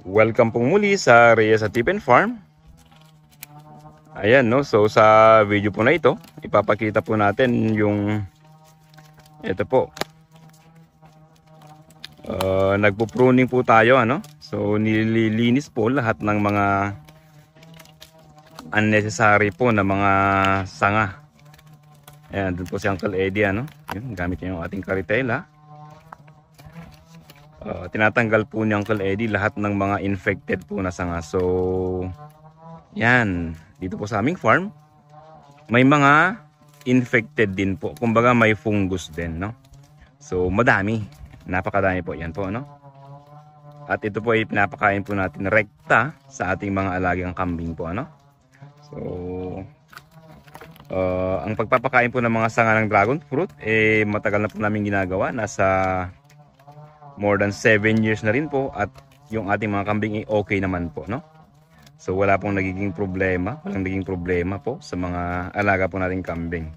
Welcome po muli sa Reyes at Tipen Farm. Ayan no, so sa video po na ito, ipapakita po natin yung ito po. Uh, nagpo-pruning po tayo ano. So nililinis po lahat ng mga unnecessary po na mga sanga. Ayan, dun po si Uncle Eddie ano. Yun, gamit niya yung ating karitela uh, tinatanggal po ni Uncle Eddie lahat ng mga infected po na sanga. So, yan. Dito po sa aming farm, may mga infected din po. Kumbaga may fungus din, no? So, madami. Napakadami po. Yan po, no? At ito po ay pinapakain po natin rekta sa ating mga alagang kambing po, ano? So, uh, ang pagpapakain po ng mga sanga ng dragon fruit, eh, matagal na po namin ginagawa. Nasa more than 7 years na rin po at yung ating mga kambing ay okay naman po no so wala pong nagiging problema walang naging problema po sa mga alaga po nating kambing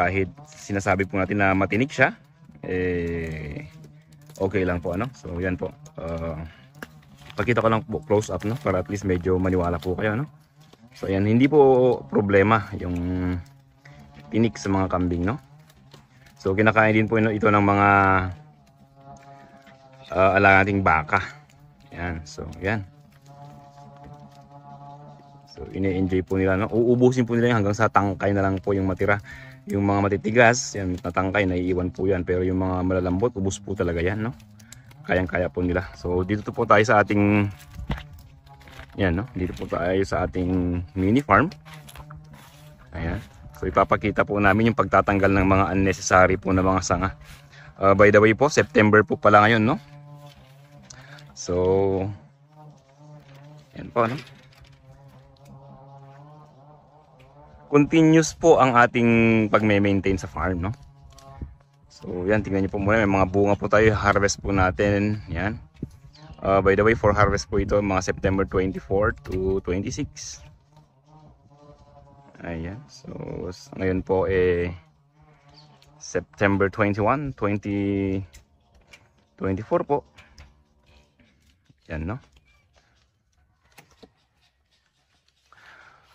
kahit sinasabi po natin na matinik siya eh okay lang po ano so yan po uh, pakita ko lang po close up no para at least medyo maniwala po kayo no so yan hindi po problema yung tinik sa mga kambing no so kinakain din po ito ng mga uh, ah, alangating baka yan so yan so ini enjoy po nila no? uubusin po nila yan hanggang sa tangkay na lang po yung matira yung mga matitigas yan natangkay naiiwan po yan pero yung mga malalambot ubus po talaga yan no kayang kaya po nila so dito po tayo sa ating yan no dito po tayo sa ating mini farm ayan So ipapakita po namin yung pagtatanggal ng mga unnecessary po na mga sanga. Uh, by the way po, September po pala ngayon, no? So, yan po, no? Continuous po ang ating pagme-maintain sa farm, no? So, yan, tingnan nyo po muna. May mga bunga po tayo. Harvest po natin. Yan. Uh, by the way, for harvest po ito, mga September 24 to 26. Ayan. So, ngayon po, eh, September 21, 20, 24 po. Yan, no?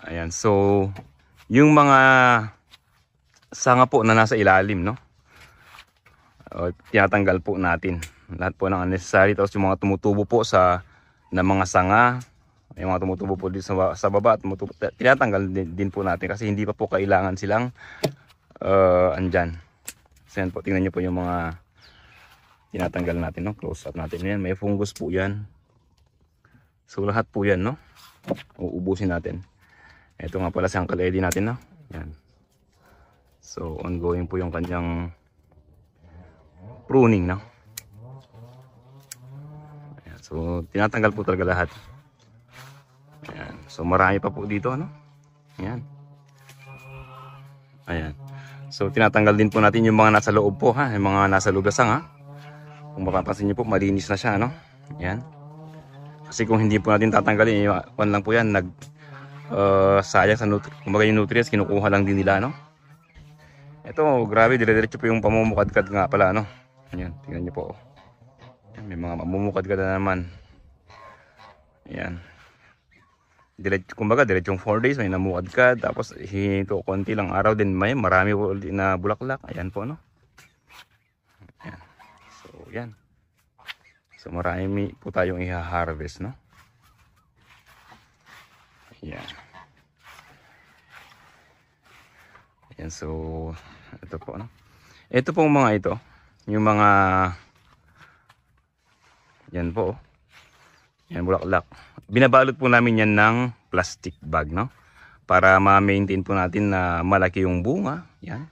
Ayan, so yung mga sanga po na nasa ilalim, no? O, tinatanggal po natin. Lahat po ng unnecessary. Tapos yung mga tumutubo po sa na mga sanga, yung mga tumutubo po dito sa, sa baba, tumutubo, tinatanggal din, din po natin kasi hindi pa po kailangan silang uh, andyan. So yan po, tingnan nyo po yung mga tinatanggal natin, no? close up natin. Yan, may fungus po yan. So lahat po yan, no? Uubusin natin. Ito nga pala si Uncle Eddie natin, no? Yan. So ongoing po yung kanyang pruning, no? Ayan. So tinatanggal po talaga lahat. Ayan. So marami pa po dito, no? Ayan. Ayan. So tinatanggal din po natin yung mga nasa loob po, ha? Yung mga nasa lugasang, ha? Kung mapapansin nyo po, malinis na siya, no? Ayan. Kasi kung hindi po natin tatanggalin, eh, one lang po yan, nag uh, sayang sa nutri kumbaga yung nutrients, kinukuha lang din nila, no? Ito, grabe, dire-diretso po yung pamumukadkad nga pala, no? Ayan, tingnan niyo po. May mga mamumukadkad na naman. Ayan. Diretso, kumbaga, diretsong 4 days, may namukadkad. Tapos, hihinto konti lang araw din, may marami po na bulaklak. Ayan po, no? Ayan. So, ayan. So marami po tayong iha-harvest, no? Ayan. Ayan, so ito po, no? Ito pong mga ito, yung mga yan po, oh. Yan, bulaklak. Binabalot po namin yan ng plastic bag, no? Para ma-maintain po natin na malaki yung bunga. Yan.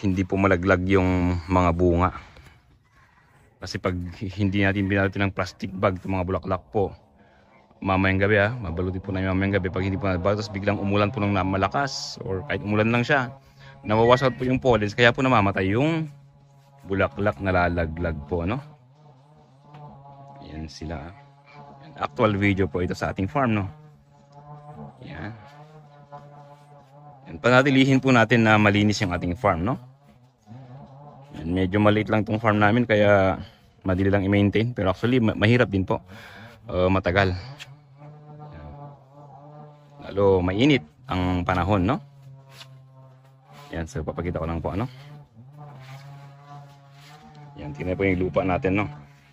Hindi po malaglag yung mga bunga. Kasi pag hindi natin binalutin ng plastic bag itong mga bulaklak po, mamayang gabi ha, ah, mabalutin po namin mamayang gabi. Pag hindi po nabalutin, biglang umulan po ng malakas or kahit umulan lang siya, nawawash po yung pollens, kaya po namamatay yung bulaklak na lalaglag po, No? Yan sila. Ah. Actual video po ito sa ating farm, no? Ayan. Yan, panatilihin po natin na malinis yung ating farm, no? medyo maliit lang tong farm namin kaya madali lang i-maintain pero actually ma mahirap din po uh, matagal lalo mainit ang panahon no yan so papakita ko lang po ano yan tingnan po yung lupa natin no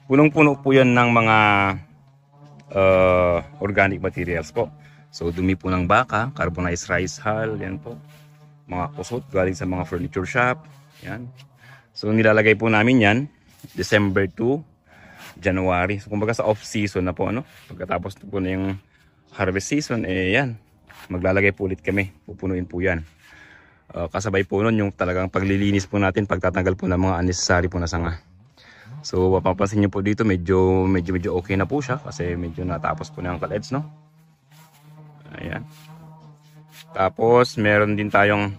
punong puno po yan ng mga uh, organic materials po so dumi po ng baka carbonized rice hull yan po mga kusot galing sa mga furniture shop yan So nilalagay po namin yan December 2 January. So kumbaga sa off season na po ano. Pagkatapos po na yung harvest season eh yan. Maglalagay po ulit kami. Pupunuin po yan. Uh, kasabay po nun yung talagang paglilinis po natin pagtatanggal po ng mga unnecessary po na sanga. So mapapansin nyo po dito medyo medyo medyo okay na po siya kasi medyo natapos po na yung kaleds no. Ayan. Tapos meron din tayong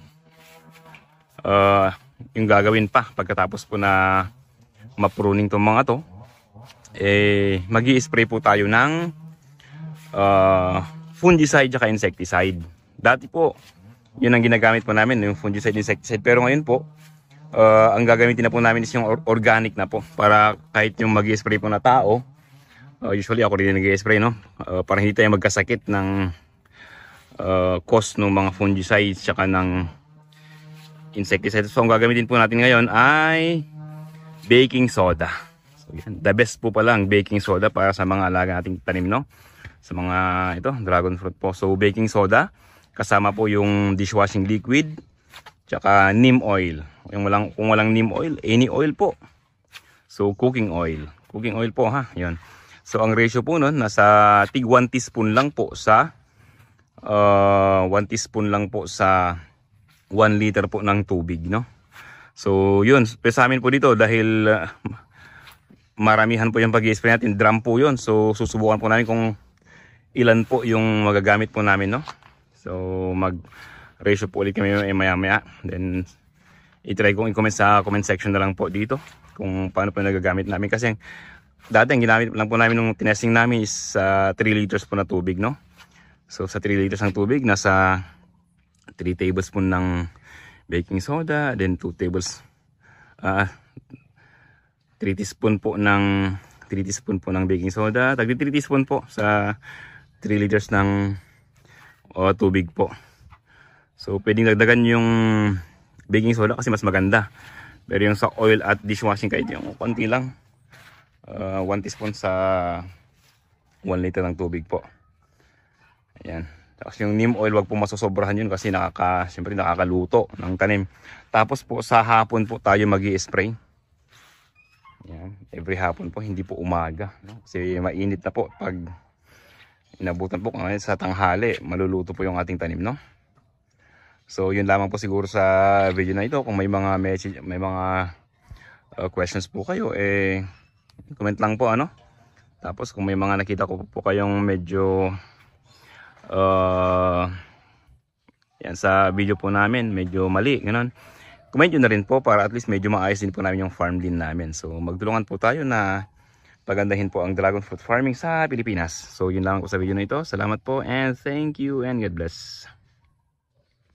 uh, yung gagawin pa pagkatapos po na mapruning tong mga to eh magi spray po tayo ng uh, fungicide at insecticide dati po yun ang ginagamit po namin yung fungicide insecticide pero ngayon po uh, ang gagamitin na po namin is yung organic na po para kahit yung magi spray po na tao uh, usually ako rin nag spray no uh, para hindi tayo magkasakit ng uh, cost ng mga fungicides saka ng insecticide. So ang gagamitin po natin ngayon ay baking soda. So yan, the best po pala ang baking soda para sa mga alaga nating tanim, no? Sa mga ito, dragon fruit po. So baking soda, kasama po yung dishwashing liquid, tsaka neem oil. Yung walang, kung walang neem oil, any oil po. So cooking oil. Cooking oil po ha, yun. So ang ratio po nun, nasa tig 1 teaspoon lang po sa uh, 1 teaspoon lang po sa 1 liter po ng tubig, no? So, yun. Sa amin po dito, dahil uh, maramihan po yung pag-i-spray natin. Drum po yun. So, susubukan po namin kung ilan po yung magagamit po namin, no? So, mag-ratio po ulit kami maya-maya. Then, itry kong i-comment sa comment section na lang po dito kung paano po nagagamit namin. Kasi, dati ang ginamit lang po namin nung tinesting namin is uh, 3 liters po na tubig, no? So, sa 3 liters ng tubig, nasa 3 tablespoon ng baking soda, then 2 tables uh, ah, 3 teaspoon po ng 3 teaspoon po ng baking soda, tagdi 3 teaspoon po sa 3 liters ng o ah, tubig po. So pwedeng dagdagan yung baking soda kasi mas maganda. Pero yung sa oil at dishwashing kahit yung konti lang. Uh, ah, 1 teaspoon sa 1 liter ng tubig po. Ayan. Tapos yung neem oil, wag po masosobrahan yun kasi nakaka, siyempre nakakaluto ng tanim. Tapos po sa hapon po tayo mag spray Yan. Every hapon po, hindi po umaga. No? Kasi mainit na po pag inabutan po ngayon sa tanghali, maluluto po yung ating tanim. No? So yun lamang po siguro sa video na ito. Kung may mga message, may mga uh, questions po kayo, eh comment lang po ano. Tapos kung may mga nakita ko po kayong medyo uh, yan sa video po namin medyo mali ganun comment nyo na rin po para at least medyo maayos din po namin yung farm din namin so magtulungan po tayo na pagandahin po ang dragon fruit farming sa Pilipinas so yun lang po sa video na ito salamat po and thank you and God bless